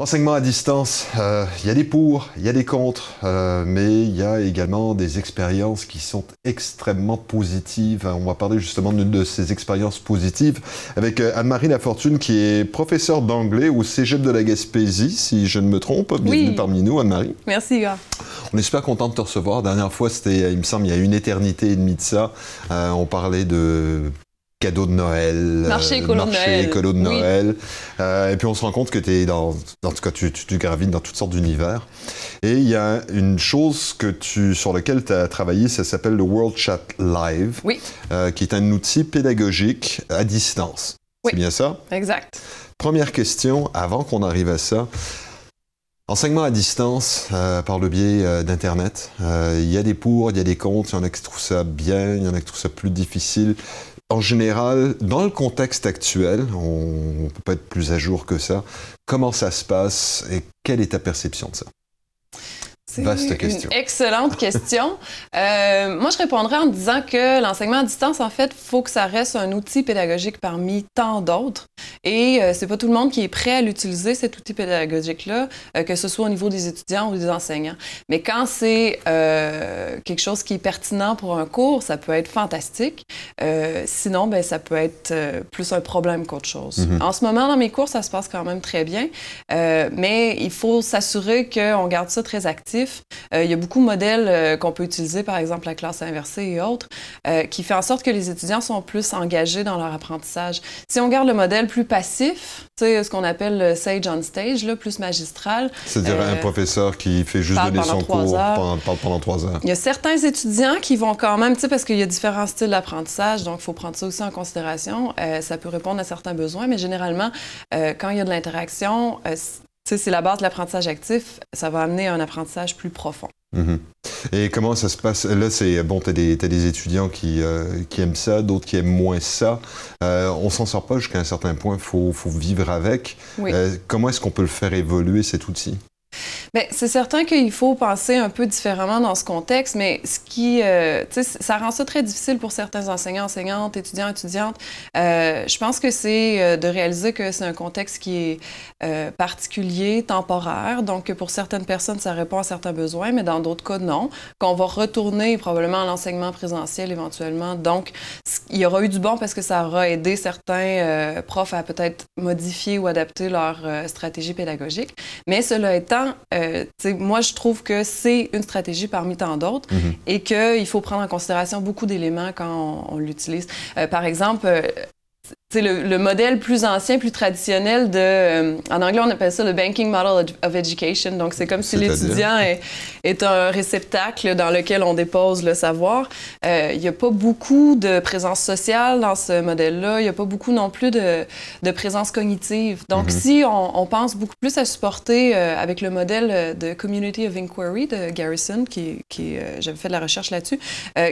Enseignement à distance, euh, il y a des pour, il y a des contre, euh, mais il y a également des expériences qui sont extrêmement positives. On va parler justement d'une de ces expériences positives avec euh, Anne-Marie Lafortune qui est professeure d'anglais au Cégep de la Gaspésie, si je ne me trompe. Bienvenue parmi nous, Anne-Marie. Merci, On est super content de te recevoir. dernière fois, c'était, il me semble, il y a une éternité et demie de ça. on parlait de Cadeau de Noël, euh, marché écolo de Noël, euh, et puis on se rend compte que es dans, dans, tout cas, tu, tu, dans toutes sortes d'univers. Et il y a une chose que tu, sur laquelle tu as travaillé, ça s'appelle le World Chat Live, oui. Euh, qui est un outil pédagogique à distance. Oui. C'est bien ça? Exact. Première question, avant qu'on arrive à ça, Enseignement à distance par le biais d'Internet. Il y a des pour, il y a des contre, il y en a qui trouvent ça bien, il y en a qui trouvent ça plus difficile en général, dans le contexte actuel, on ne peut pas être plus à jour que ça, comment ça se passe et quelle est ta perception de ça Vaste Une excellente question. Euh, moi, je répondrais en disant que l'enseignement à distance, en fait, faut que ça reste un outil pédagogique parmi tant d'autres. Et ce euh, c'est pas tout le monde qui est prêt à l'utiliser, cet outil pédagogique-là, euh, que ce soit au niveau des étudiants ou des enseignants. Mais quand c'est quelque chose qui est pertinent pour un cours, ça peut être fantastique. sinon, ben, ça peut être plus un problème qu'autre chose. Mhm. En ce moment, dans mes cours, ça se passe quand même très bien. mais il faut s'assurer qu'on garde ça très actif euh, il y a beaucoup de modèles euh, qu'on peut utiliser, par exemple la classe inversée et autres, euh, qui fait en sorte que les étudiants sont plus engagés dans leur apprentissage. Si on garde le modèle plus passif, ce qu'on appelle le sage on stage, là, plus magistral. C'est-à-dire un professeur qui fait juste donner son cours pendant, pendant, trois heures. Il y a certains étudiants qui vont quand même, parce qu'il y a différents styles d'apprentissage, donc il faut prendre ça aussi en considération. ça peut répondre à certains besoins, mais généralement, quand il y a de l'interaction, c'est la base de l'apprentissage actif. Ça va amener à un apprentissage plus profond. Mhm. Et comment ça se passe Là, c'est bon, tu as, des étudiants euh, qui, aiment ça, d'autres qui aiment moins ça. Euh, on s'en sort pas jusqu'à un certain point, faut, vivre avec. Euh, comment est-ce qu'on peut le faire évoluer cet outil mais ben, c'est certain qu'il faut penser un peu différemment dans ce contexte, mais ce qui, euh, sais ça rend ça très difficile pour certains enseignants, enseignantes, étudiants, étudiantes. Euh, je pense que c'est euh, de réaliser que c'est un contexte qui est particulier, temporaire, donc que pour certaines personnes, ça répond à certains besoins, mais dans d'autres cas, non, qu'on va retourner probablement à l'enseignement présentiel éventuellement. Donc, il y aura eu du bon parce que ça aura aidé certains profs à peut-être modifier ou adapter leur stratégie pédagogique. Mais cela étant, euh, moi, je trouve que c'est une stratégie parmi tant d'autres mhm. et qu'il faut prendre en considération beaucoup d'éléments quand on, l'utilise. Euh, par exemple, euh, le, le, modèle plus ancien, plus traditionnel de. Euh, en anglais, on appelle ça le banking model of education. Donc, c'est comme si l'étudiant est, est, un réceptacle dans lequel on dépose le savoir. Euh, il n'y a pas beaucoup de présence sociale dans ce modèle-là. Il n'y a pas beaucoup non plus de, de présence cognitive. Donc, mm-hmm. si on, pense beaucoup plus à supporter euh, avec le modèle de Community of Inquiry de Garrison, qui, qui j'avais fait de la recherche là-dessus,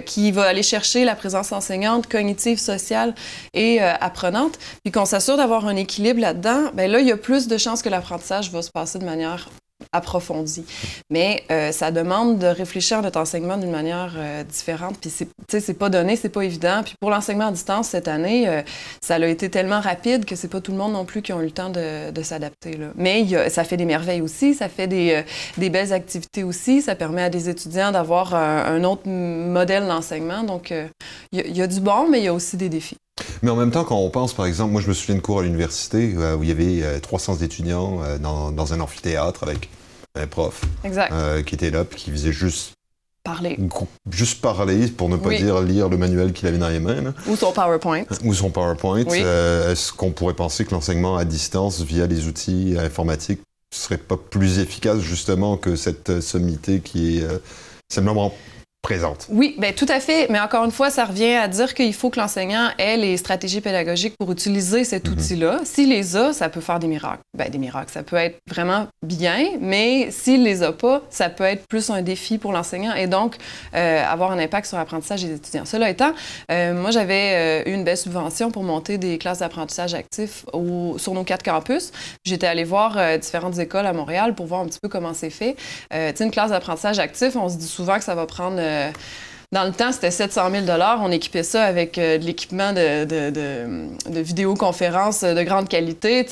qui va aller chercher la présence enseignante, cognitive, sociale et apprenante puis qu'on s'assure d'avoir un équilibre là-dedans, ben là, il y a plus de chances que l'apprentissage va se passer de manière approfondie. Mais euh, ça demande de réfléchir à notre enseignement d'une manière euh, différente. Puis, c'est, c'est pas donné, c'est pas évident. Puis pour l'enseignement à distance cette année, euh, ça a été tellement rapide que c'est pas tout le monde non plus qui a eu le temps de, s'adapter. Mais ça fait des merveilles aussi, ça fait des, belles activités aussi, ça permet à des étudiants d'avoir un, autre modèle d'enseignement. Donc, il y, a du bon, mais il y a aussi des défis. Mais en même temps, quand on pense, par exemple, moi je me souviens de cours à l'université euh, où il y avait 300 euh, étudiants euh, dans, un amphithéâtre avec un prof qui était là, qui faisait juste parler. Juste parler, pour ne pas dire lire le manuel qu'il avait dans les mains. Ou son PowerPoint. Ou son PowerPoint. Est-ce qu'on pourrait penser que l'enseignement à distance via les outils informatiques serait pas plus efficace justement que cette sommité qui est simplement présente. Oui, bien, tout à fait. Mais encore une fois, ça revient à dire qu'il faut que l'enseignant ait les stratégies pédagogiques pour utiliser cet mhm. outil-là. S'il les a, ça peut faire des miracles. Bien, des miracles, ça peut être vraiment bien, mais s'il les a pas, ça peut être plus un défi pour l'enseignant et donc euh, avoir un impact sur l'apprentissage des étudiants. Cela étant, euh, moi, j'avais eu une belle subvention pour monter des classes d'apprentissage actif sur nos quatre campus. J'étais allée voir euh, différentes écoles à Montréal pour voir un petit peu comment c'est fait. tu sais, une classe d'apprentissage actif, on se dit souvent que ça va prendre euh, dans le temps, c'était 700 000 On équipait ça avec euh, de l'équipement de, de, vidéoconférence de grande qualité.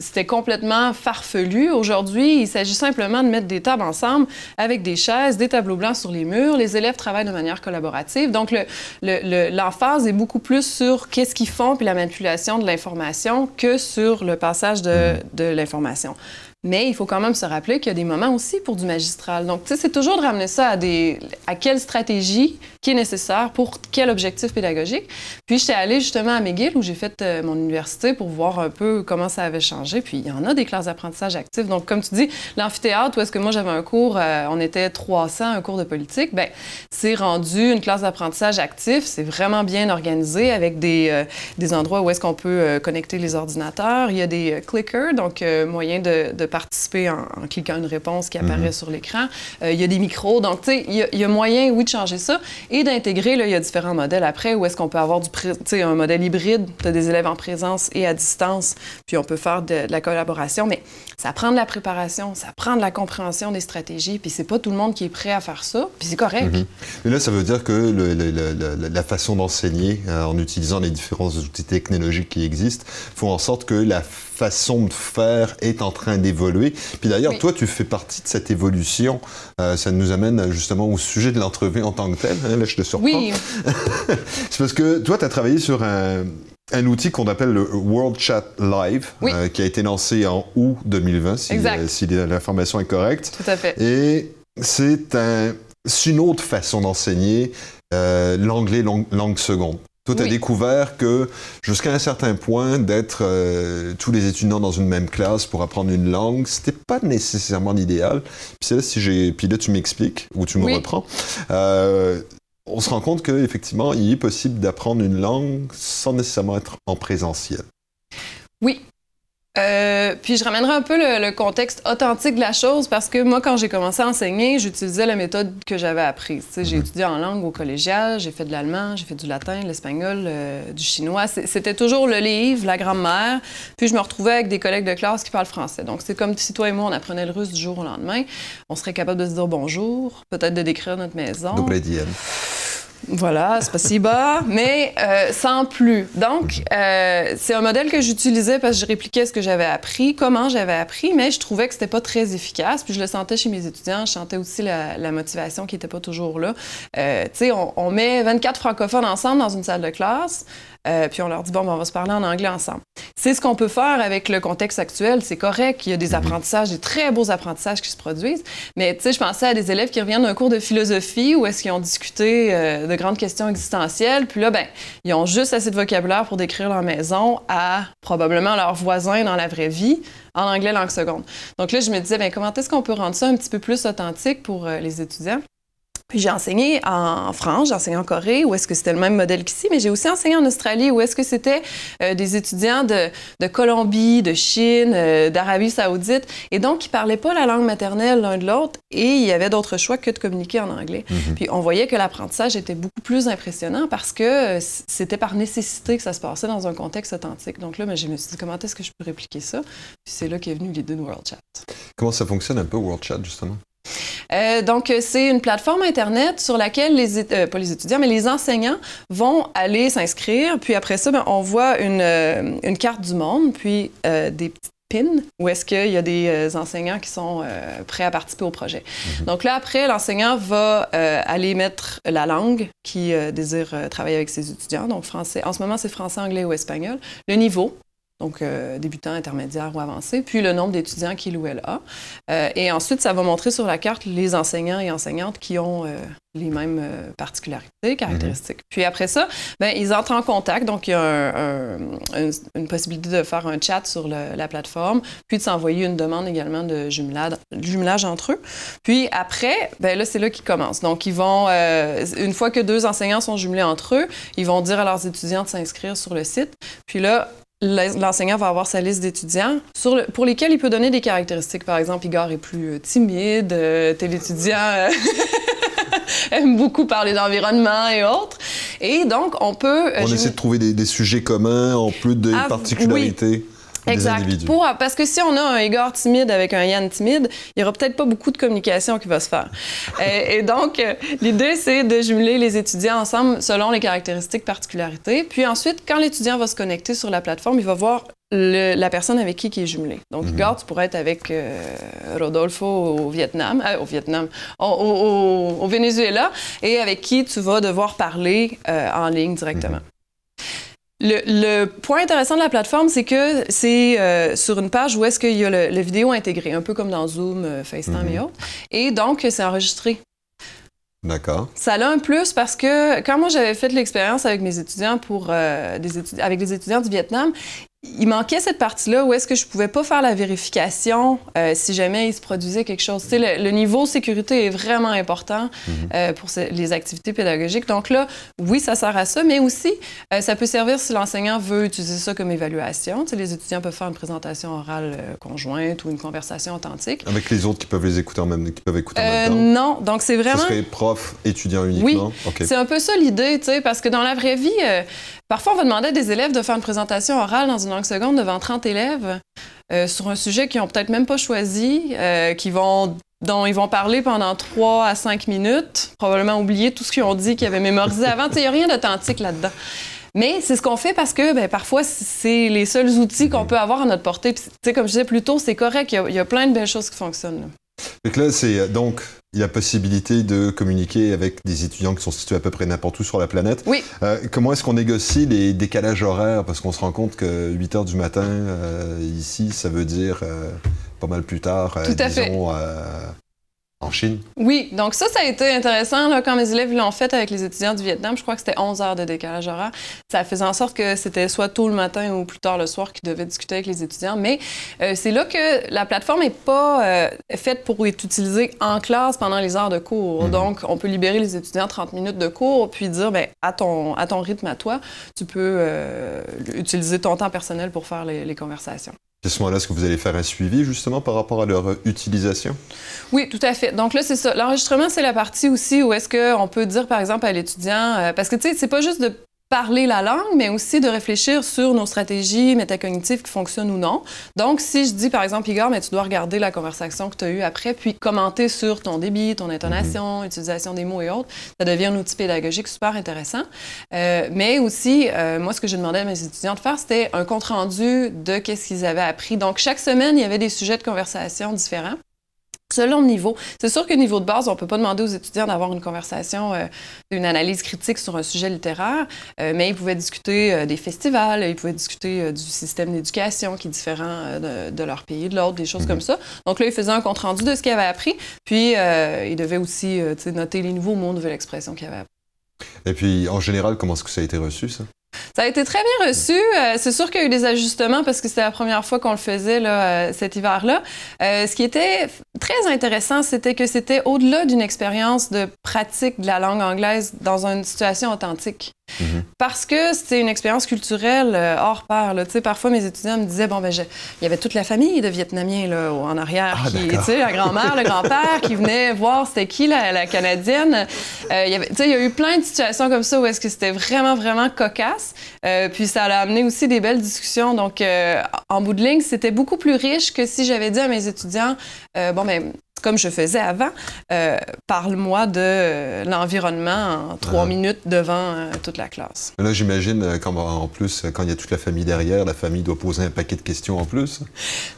C'était complètement farfelu. Aujourd'hui, il s'agit simplement de mettre des tables ensemble avec des chaises, des tableaux blancs sur les murs. Les élèves travaillent de manière collaborative. Donc, l'emphase est beaucoup plus sur qu'est-ce qu'ils font puis la manipulation de l'information que sur le passage de l'information. Mais il faut quand même se rappeler qu'il y a des moments aussi pour du magistral. Donc, tu sais, c'est toujours de ramener ça à, des, à quelle stratégie qui est nécessaire pour quel objectif pédagogique. Puis, j'étais allée justement à McGill où j'ai fait euh, mon université pour voir un peu comment ça avait changé. Puis, il y en a des classes d'apprentissage actives. Donc, comme tu dis, l'amphithéâtre, où est-ce que moi j'avais un cours, euh, on était 300, un cours de politique, ben c'est rendu une classe d'apprentissage actif. C'est vraiment bien organisé avec des, euh, des endroits où est-ce qu'on peut connecter les ordinateurs. Il y a des clickers, donc moyen de participer en, cliquant une réponse qui apparaît mhm. sur l'écran. Euh, il y a des micros. Donc, tu sais, il, y, a moyen, oui, de changer ça et d'intégrer, là, il y a différents modèles après où est-ce qu'on peut avoir du, un modèle hybride. Tu as des élèves en présence et à distance, puis on peut faire de, la collaboration. Mais ça prend de la préparation, ça prend de la compréhension des stratégies, puis c'est pas tout le monde qui est prêt à faire ça, puis c'est correct. Mhm. Mais là, ça veut dire que la façon d'enseigner, euh, en utilisant les différents outils technologiques qui existent, font en sorte que la façon de faire est en train d'évoluer. Puis d'ailleurs, toi, tu fais partie de cette évolution. Euh, ça nous amène euh, justement au sujet de l'entrevue en tant que tel. Hein, là, je te surprends. Oui. C'est parce que toi, tu as travaillé sur un, outil qu'on appelle le World Chat Live, euh, qui a été lancé en août 2020, si, l'information est correcte. Tout à fait. Et c'est une autre façon d'enseigner l'anglais langue, seconde. Toi, tu as découvert que jusqu'à un certain point, d'être euh, tous les étudiants dans une même classe pour apprendre une langue, c'était pas nécessairement l'idéal. Puis là, si j'ai, puis là, tu m'expliques ou tu me reprends. Euh, on se rend compte qu'effectivement, il est possible d'apprendre une langue sans nécessairement être en présentiel. Oui, euh, puis je ramènerai un peu le, contexte authentique de la chose parce que moi, quand j'ai commencé à enseigner, j'utilisais la méthode que j'avais apprise. J'ai mhm. étudié en langue au collégial, j'ai fait de l'allemand, j'ai fait du latin, l'espagnol, euh, du chinois. C'était toujours le livre, la grammaire. Puis je me retrouvais avec des collègues de classe qui parlent français. Donc c'est comme si toi et moi, on apprenait le russe du jour au lendemain. On serait capable de se dire bonjour, peut-être de décrire notre maison. Voilà, c'est pas si bas, mais euh, sans plus. Donc, euh, c'est un modèle que j'utilisais parce que je répliquais ce que j'avais appris, comment j'avais appris, mais je trouvais que c'était pas très efficace. Puis je le sentais chez mes étudiants, je sentais aussi la, motivation qui était pas toujours là. Euh, tu sais, on, on, met 24 francophones ensemble dans une salle de classe. Euh, puis on leur dit, bon, ben, on va se parler en anglais ensemble. C'est ce qu'on peut faire avec le contexte actuel, c'est correct. Il y a des mhm. apprentissages, des très beaux apprentissages qui se produisent. Mais tu sais, je pensais à des élèves qui reviennent d'un cours de philosophie où est-ce qu'ils ont discuté euh, de grandes questions existentielles, puis là, ben, ils ont juste assez de vocabulaire pour décrire leur maison à probablement leurs voisins dans la vraie vie en anglais langue seconde. Donc là, je me disais, bien, comment est-ce qu'on peut rendre ça un petit peu plus authentique pour euh, les étudiants? Puis j'ai enseigné en France, j'ai enseigné en Corée, où est-ce que c'était le même modèle qu'ici, mais j'ai aussi enseigné en Australie, où est-ce que c'était euh, des étudiants de, Colombie, de Chine, euh, d'Arabie saoudite, et donc ils parlaient pas la langue maternelle l'un de l'autre, et il y avait d'autres choix que de communiquer en anglais. Mhm. Puis on voyait que l'apprentissage était beaucoup plus impressionnant parce que euh, c'était par nécessité que ça se passait dans un contexte authentique. Donc là, ben, je me suis dit, comment est-ce que je peux répliquer ça? Puis c'est là qu'est venu l'idée de World Chat. Comment ça fonctionne un peu World Chat, justement? Euh, donc, c'est une plateforme Internet sur laquelle les, euh, les étudiants, mais les enseignants vont aller s'inscrire. Puis après ça, ben, on voit euh, une, carte du monde, puis des petites pins où est-ce qu'il y a des enseignants qui sont prêts à participer au projet. Mhm. Donc là, après, l'enseignant va aller mettre la langue qui désire travailler avec ses étudiants, donc français. En ce moment, c'est français, anglais ou espagnol. Le niveau, donc euh, débutant, intermédiaire ou avancé, puis le nombre d'étudiants qu'il ou elle euh, et ensuite, ça va montrer sur la carte les enseignants et enseignantes qui ont euh, les mêmes euh, particularités, caractéristiques. Mhm. Puis après ça, ben, ils entrent en contact, donc il y a une, possibilité de faire un chat sur la plateforme, puis de s'envoyer une demande également de jumelage, entre eux. Puis après, ben là, c'est là qu'ils commencent. Donc, ils vont, une fois que deux enseignants sont jumelés entre eux, ils vont dire à leurs étudiants de s'inscrire sur le site. Puis là, l'enseignant va avoir sa liste d'étudiants pour lesquels il peut donner des caractéristiques. Par exemple, Igor est plus euh, timide, euh, tel étudiant euh, aime beaucoup parler d'environnement et autres. Et donc, on peut... on essaie de trouver des, sujets communs en plus de ah, particularités exact. parce que si on a un Igor timide avec un Yann timide, il n'y aura peut-être pas beaucoup de communication qui va se faire. Euh, et, donc, euh, l'idée, c'est de jumeler les étudiants ensemble selon les caractéristiques, particularités. Puis ensuite, quand l'étudiant va se connecter sur la plateforme, il va voir la personne avec qui il est jumelé. Donc, mhm. Igor, tu pourrais être avec euh, Rodolfo au Vietnam, au Vietnam, au, Venezuela, et avec qui tu vas devoir parler en ligne directement. Mhm. Le, point intéressant de la plateforme, c'est que c'est euh, sur une page où est-ce qu'il y a le, vidéo intégré, un peu comme dans Zoom, euh, FaceTime et mhm. autres. Et donc, c'est enregistré. D'accord. Ça a un plus parce que quand moi j'avais fait l'expérience avec mes étudiants pour euh, avec des étudiants du Vietnam, il manquait cette partie-là où est-ce que je pouvais pas faire la vérification euh, si jamais il se produisait quelque chose. Tu le, niveau sécurité est vraiment important mhm. euh, pour les activités pédagogiques. Donc là, oui, ça sert à ça, mais aussi, euh, ça peut servir si l'enseignant veut utiliser ça comme évaluation. Tu sais, les étudiants peuvent faire une présentation orale conjointe ou une conversation authentique. Avec les autres qui peuvent les écouter en même, qui peuvent écouter en même temps? Non, donc c'est vraiment... Ce serait prof, étudiant uniquement? Oui, c'est un peu ça l'idée, tu sais, parce que dans la vraie vie, parfois on va demander à des élèves de faire une présentation orale dans une une seconde devant 30 élèves euh, sur un sujet qu'ils n'ont peut-être même pas choisi, euh, qui vont, dont ils vont parler pendant 3 à 5 minutes, probablement oublier tout ce qu'ils ont dit, qu'ils avaient mémorisé avant. Il n'y a rien d'authentique là-dedans. Mais c'est ce qu'on fait parce que ben, parfois, c'est les seuls outils qu'on peut avoir à notre portée. Puis, comme je disais plus tôt, c'est correct. Il y, a plein de belles choses qui fonctionnent. Donc là, c'est euh, donc a possibilité de communiquer avec des étudiants qui sont situés à peu près n'importe où sur la planète. Oui. Euh, comment est-ce qu'on négocie les décalages horaires Parce qu'on se rend compte que 8 heures du matin euh, ici, ça veut dire euh, pas mal plus tard, Tout à fait en Chine. Oui, donc ça, ça a été intéressant. quand mes élèves l'ont fait avec les étudiants du Vietnam, je crois que c'était 11 heures de décalage horaire. Ça faisait en sorte que c'était soit tôt le matin ou plus tard le soir qu'ils devaient discuter avec les étudiants. Mais euh, c'est là que la plateforme n'est pas euh, faite pour être utilisée en classe pendant les heures de cours. Mhm. Donc, on peut libérer les étudiants 30 minutes de cours, puis dire, ben à, ton, à ton rythme, à toi, tu peux euh, utiliser ton temps personnel pour faire les conversations à ce moment-là, est-ce que vous allez faire un suivi justement par rapport à leur euh, utilisation? Oui, tout à fait. Donc là, c'est ça. L'enregistrement, c'est la partie aussi où est-ce qu'on peut dire, par exemple, à l'étudiant, euh, parce que tu sais, c'est pas juste de parler la langue, mais aussi de réfléchir sur nos stratégies métacognitives qui fonctionnent ou non. Donc, si je dis, par exemple, Igor, mais tu dois regarder la conversation que tu as eue après, puis commenter sur ton débit, ton mhm. intonation, utilisation des mots et autres, ça devient un outil pédagogique super intéressant. Euh, mais aussi, euh, moi, ce que je demandais à mes étudiants de faire, c'était un compte-rendu de qu'est-ce qu'ils avaient appris. Donc, chaque semaine, il y avait des sujets de conversation différents. Selon le niveau, c'est sûr que niveau de base, on ne peut pas demander aux étudiants d'avoir une conversation, euh, une analyse critique sur un sujet littéraire, euh, mais ils pouvaient discuter euh, des festivals, ils pouvaient discuter du système d'éducation qui est différent de, leur pays, de l'autre, des choses mhm. comme ça. Donc là, ils faisaient un compte-rendu de ce qu'ils avaient appris, puis ils devaient aussi noter les nouveaux mots, de expressions qu'ils avaient appris. Et puis, en général, comment est-ce que ça a été reçu, ça? Ça a été très bien reçu. Euh, c'est sûr qu'il y a eu des ajustements parce que c'était la première fois qu'on le faisait euh, cet hiver-là. Euh, ce qui était très intéressant, c'était que c'était au-delà d'une expérience de pratique de la langue anglaise dans une situation authentique. Mhm. Parce que c'était une expérience culturelle euh, hors pair. Là. Parfois, mes étudiants me disaient, bon, ben, il y avait toute la famille de Vietnamiens là, en arrière, ah, qui, la grand-mère, le grand-père, qui venait voir c'était qui la, Canadienne. Euh, il, y avait, il y a eu plein de situations comme ça où est-ce que c'était vraiment, vraiment cocasse. Euh, puis ça a amené aussi des belles discussions. Donc, en bout de ligne, c'était beaucoup plus riche que si j'avais dit à mes étudiants, bon, ben, comme je faisais avant, euh, parle-moi de euh, l'environnement en trois ah. minutes devant euh, toute la classe. Là, j'imagine qu'en en plus, quand il y a toute la famille derrière, la famille doit poser un paquet de questions en plus.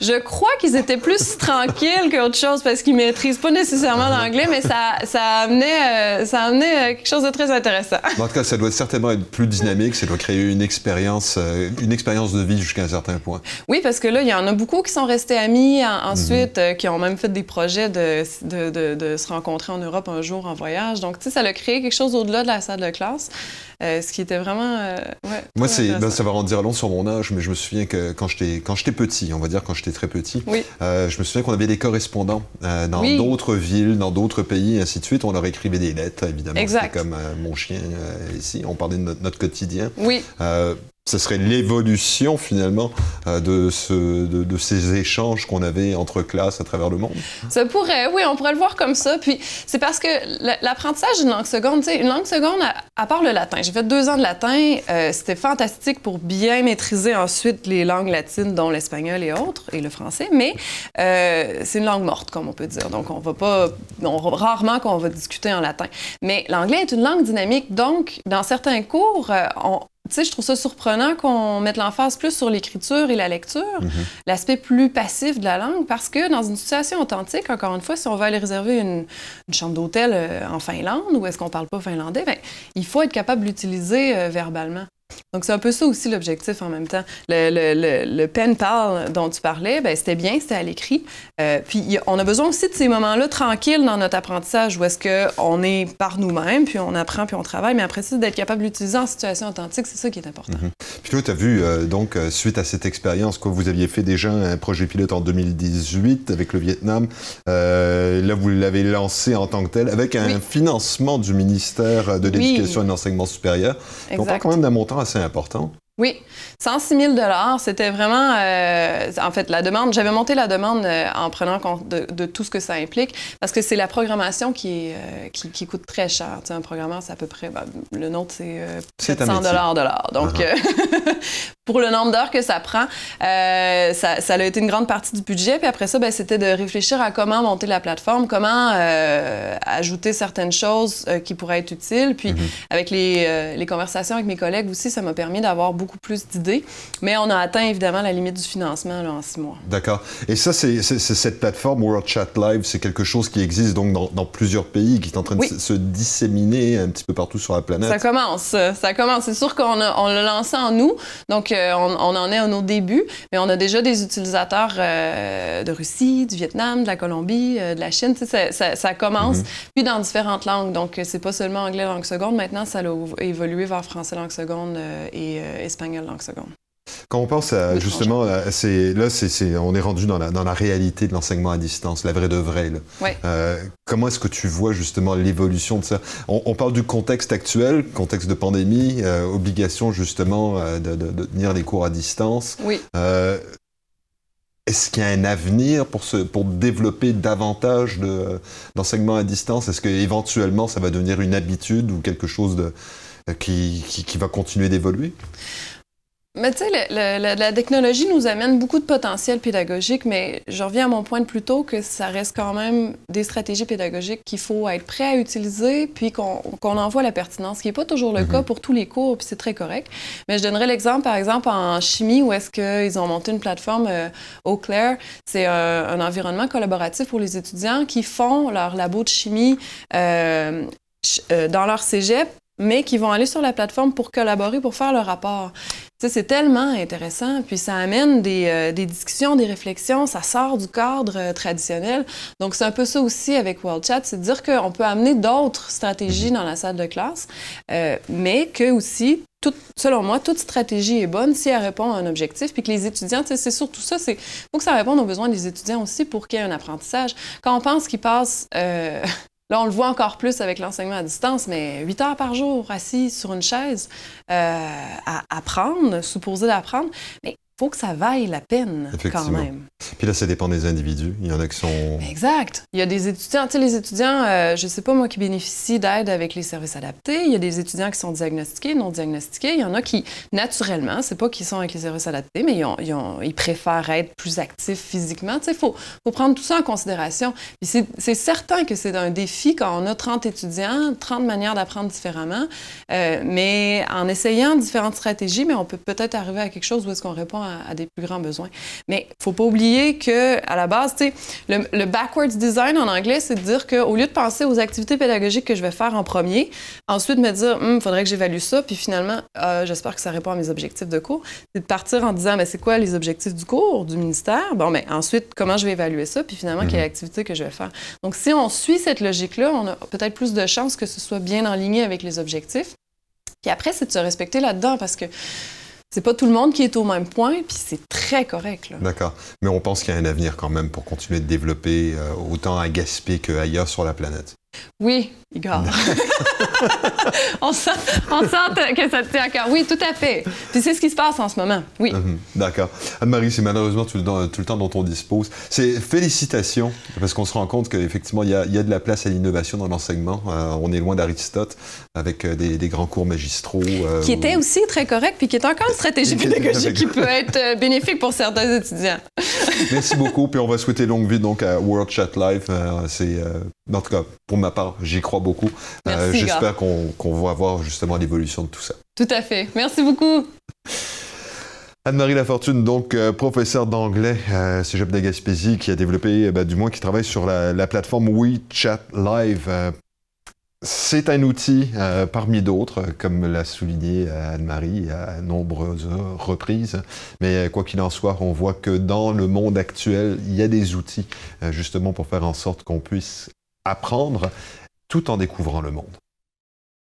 Je crois qu'ils étaient plus tranquilles qu'autre chose parce qu'ils maîtrisent pas nécessairement ah. l'anglais, mais ça, ça amenait, ça amenait quelque chose de très intéressant. en tout cas, ça doit certainement être plus dynamique, ça doit créer une expérience, une expérience de vie jusqu'à un certain point. Oui, parce que là, il y en a beaucoup qui sont restés amis mhm. ensuite, qui ont même fait des projets de, se rencontrer en Europe un jour en voyage. Donc, tu sais, ça a créé quelque chose au-delà de la salle de classe, euh, ce qui était vraiment. Euh, Moi, c'est, ben, ça va rendre long sur mon âge, mais je me souviens que quand j'étais, petit, on va dire quand j'étais très petit, euh, je me souviens qu'on avait des correspondants dans d'autres villes, dans d'autres pays, ainsi de suite. On leur écrivait des lettres, évidemment. Exact. comme mon chien ici. On parlait de notre, quotidien. Oui ce serait l'évolution finalement euh, de, ce, de, ces échanges qu'on avait entre classes à travers le monde. Ça pourrait, oui, on pourrait le voir comme ça. Puis c'est parce que l'apprentissage d'une langue seconde, tu sais, une langue seconde, à, part le latin, j'ai fait deux ans de latin, euh, c'était fantastique pour bien maîtriser ensuite les langues latines, dont l'espagnol et autres, et le français, mais euh, c'est une langue morte, comme on peut dire. Donc on va pas, on, rarement qu'on va discuter en latin. Mais l'anglais est une langue dynamique, donc dans certains cours, euh, on, je trouve ça surprenant qu'on mette l'emphase plus sur l'écriture et la lecture, mhm. l'aspect plus passif de la langue, parce que dans une situation authentique, encore une fois, si on va aller réserver une, chambre d'hôtel euh, en Finlande, ou est-ce qu'on parle pas finlandais, ben, il faut être capable de l'utiliser euh, verbalement. Donc, c'est un peu ça aussi l'objectif en même temps. Le, le, le, dont tu parlais, ben, c'était bien, c'était à l'écrit. Euh, puis, on a besoin aussi de ces moments-là tranquilles dans notre apprentissage où est-ce qu'on est par nous-mêmes, puis on apprend, puis on travaille. Mais après ça, d'être capable de l'utiliser en situation authentique, c'est ça qui est important. Mm-hmm. Puis, toi, tu as vu, euh, donc, euh, suite à cette expérience, que vous aviez fait déjà un projet pilote en 2018 avec le Vietnam. là, vous l'avez lancé en tant que tel avec un financement du ministère de l'Éducation et de l'Enseignement supérieur. Exact. On parle quand même d'un montant c'est important. Oui, 106 000 c'était vraiment, euh, en fait, la demande. J'avais monté la demande euh, en prenant compte de, tout ce que ça implique, parce que c'est la programmation qui, euh, coûte très cher. un programmeur, c'est à peu près, ben, le nôtre, c'est 100 de l'heure. Donc, ah ah. pour le nombre d'heures que ça prend, euh, ça, a été une grande partie du budget. Puis après ça, ben, c'était de réfléchir à comment monter la plateforme, comment euh, ajouter certaines choses euh, qui pourraient être utiles. Puis mhm. avec les, conversations avec mes collègues aussi, ça m'a permis d'avoir beaucoup plus d'idées. Mais on a atteint évidemment la limite du financement en six mois. D'accord. Et ça, c'est cette plateforme World Chat Live, c'est quelque chose qui existe donc dans, plusieurs pays, qui est en train de se disséminer un petit peu partout sur la planète. Ça commence. Ça commence. C'est sûr qu'on on l'a lancé en nous. Donc, on, en est au nos débuts, mais on a déjà des utilisateurs euh, de Russie, du Vietnam, de la Colombie, euh, de la Chine. Ça, commence, mhm. puis dans différentes langues. Donc, euh, c'est pas seulement anglais langue seconde. Maintenant, ça a évolué vers français langue seconde et espagnol langue seconde. Quand on pense à, justement, c'est, là, on est rendu dans la, réalité de l'enseignement à distance, la vraie de vraie. Euh, comment est-ce que tu vois justement l'évolution de ça on, parle du contexte actuel, contexte de pandémie, euh, obligation justement euh, de, tenir des cours à distance. Oui. Est-ce qu'il y a un avenir pour, ce, pour développer davantage d'enseignement à distance Est-ce qu'éventuellement ça va devenir une habitude ou quelque chose de, qui, qui va continuer d'évoluer mais tu sais, la, technologie nous amène beaucoup de potentiel pédagogique, mais je reviens à mon point de plus tôt que ça reste quand même des stratégies pédagogiques qu'il faut être prêt à utiliser, puis qu'on envoie en la pertinence, ce qui n'est pas toujours le mhm. cas pour tous les cours, puis c'est très correct. Mais je donnerai l'exemple, par exemple, en chimie, où est-ce qu'ils ont monté une plateforme euh, au C'est euh, un environnement collaboratif pour les étudiants qui font leur labo de chimie euh, dans leur cégep mais qui vont aller sur la plateforme pour collaborer, pour faire leur rapport c'est tellement intéressant, puis ça amène des, euh, des, discussions, des réflexions, ça sort du cadre euh, traditionnel. Donc, c'est un peu ça aussi avec WorldChat, c'est de dire qu'on peut amener d'autres stratégies dans la salle de classe, euh, mais que aussi, tout, selon moi, toute stratégie est bonne si elle répond à un objectif, puis que les étudiants, c'est surtout ça, c'est faut que ça réponde aux besoins des étudiants aussi pour qu'il y ait un apprentissage. Quand on pense qu'ils passent euh, Là, on le voit encore plus avec l'enseignement à distance, mais huit heures par jour assis sur une chaise euh, à apprendre, supposé d'apprendre. Mais faut que ça vaille la peine quand même. Puis là, ça dépend des individus. Il y en a qui sont. Exact. Il y a des étudiants, tu sais, les étudiants, je euh, je sais pas moi, qui bénéficient d'aide avec les services adaptés. Il y a des étudiants qui sont diagnostiqués, non diagnostiqués. Il y en a qui, naturellement, c'est pas qu'ils sont avec les services adaptés, mais ils, préfèrent être plus actifs physiquement. Tu sais, il faut prendre tout ça en considération. c'est certain que c'est un défi quand on a 30 étudiants, 30 manières d'apprendre différemment. Euh, mais en essayant différentes stratégies, mais on peut peut-être arriver à quelque chose où est-ce qu'on répond à à des plus grands besoins. Mais faut pas oublier que à la base, le, le backwards design en anglais, c'est de dire qu'au lieu de penser aux activités pédagogiques que je vais faire en premier, ensuite me dire, il hum, faudrait que j'évalue ça, puis finalement, euh, j'espère que ça répond à mes objectifs de cours, c'est de partir en disant, mais ben, c'est quoi les objectifs du cours, du ministère? Bon, mais ben, ensuite, comment je vais évaluer ça, puis finalement, quelle mhm. activité que je vais faire? Donc, si on suit cette logique-là, on a peut-être plus de chances que ce soit bien en ligne avec les objectifs. Puis après, c'est de se respecter là-dedans parce que c'est pas tout le monde qui est au même point, puis c'est très correct. D'accord. Mais on pense qu'il y a un avenir quand même pour continuer de développer euh, autant à Gaspé qu'ailleurs sur la planète. Oui, Igor. on, sent, que ça te tient à cœur. Oui, tout à fait. Puis c'est ce qui se passe en ce moment. Oui. Mhm, d'accord. Anne-Marie, c'est malheureusement tout le, tout le, temps dont on dispose. C'est félicitations, parce qu'on se rend compte qu'effectivement, il y, a de la place à l'innovation dans l'enseignement. Euh, on est loin d'Aristote avec euh, des, grands cours magistraux. Euh, qui était aussi très correct, puis qui est encore une stratégie pédagogique qui peut être bénéfique pour certains étudiants. Merci beaucoup. Puis on va souhaiter longue vie donc à World Chat Live. c'est en tout cas, pour ma part, j'y crois beaucoup. Euh, j'espère qu'on va voir justement l'évolution de tout ça. Tout à fait. Merci beaucoup. Anne-Marie Lafortune, donc professeur professeure d'anglais euh, Cégep de Gaspésie, qui a développé, euh, bah, du moins qui travaille sur la, la plateforme WeChat Live. Euh, c'est un outil parmi d'autres, comme l'a souligné Anne-Marie à nombreuses reprises. Mais quoi qu'il en soit, on voit que dans le monde actuel, il y a des outils justement pour faire en sorte qu'on puisse apprendre tout en découvrant le monde.